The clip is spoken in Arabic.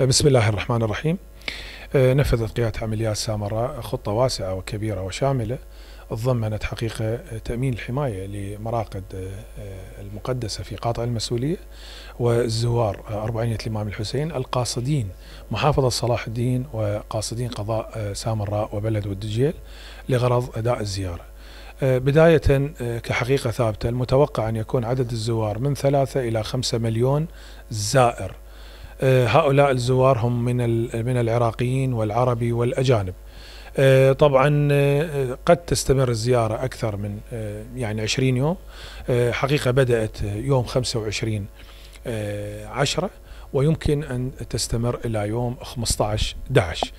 بسم الله الرحمن الرحيم آه، نفذت قيادة عمليات سامراء خطة واسعة وكبيرة وشاملة تضمنت حقيقة تأمين الحماية لمراقد آه، المقدسة في قاطع المسؤولية والزوار آه، أربعينية الإمام الحسين القاصدين محافظة صلاح الدين وقاصدين قضاء سامراء وبلد والدجيل لغرض أداء الزيارة بداية كحقيقة ثابتة المتوقع أن يكون عدد الزوار من ثلاثة إلى خمسة مليون زائر آه، هؤلاء الزوار هم من من العراقيين والعربي والاجانب. آه، طبعا آه، قد تستمر الزياره اكثر من يعني 20 يوم حقيقه بدات يوم 25 10 ويمكن ان تستمر الى يوم 15 11